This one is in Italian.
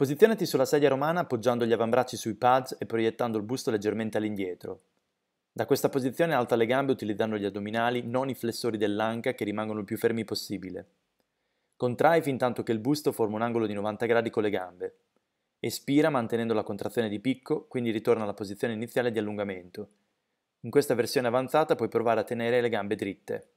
Posizionati sulla sedia romana appoggiando gli avambracci sui pads e proiettando il busto leggermente all'indietro. Da questa posizione alza le gambe utilizzando gli addominali, non i flessori dell'anca che rimangono il più fermi possibile. Contrai fin tanto che il busto forma un angolo di 90 gradi con le gambe. Espira mantenendo la contrazione di picco, quindi ritorna alla posizione iniziale di allungamento. In questa versione avanzata puoi provare a tenere le gambe dritte.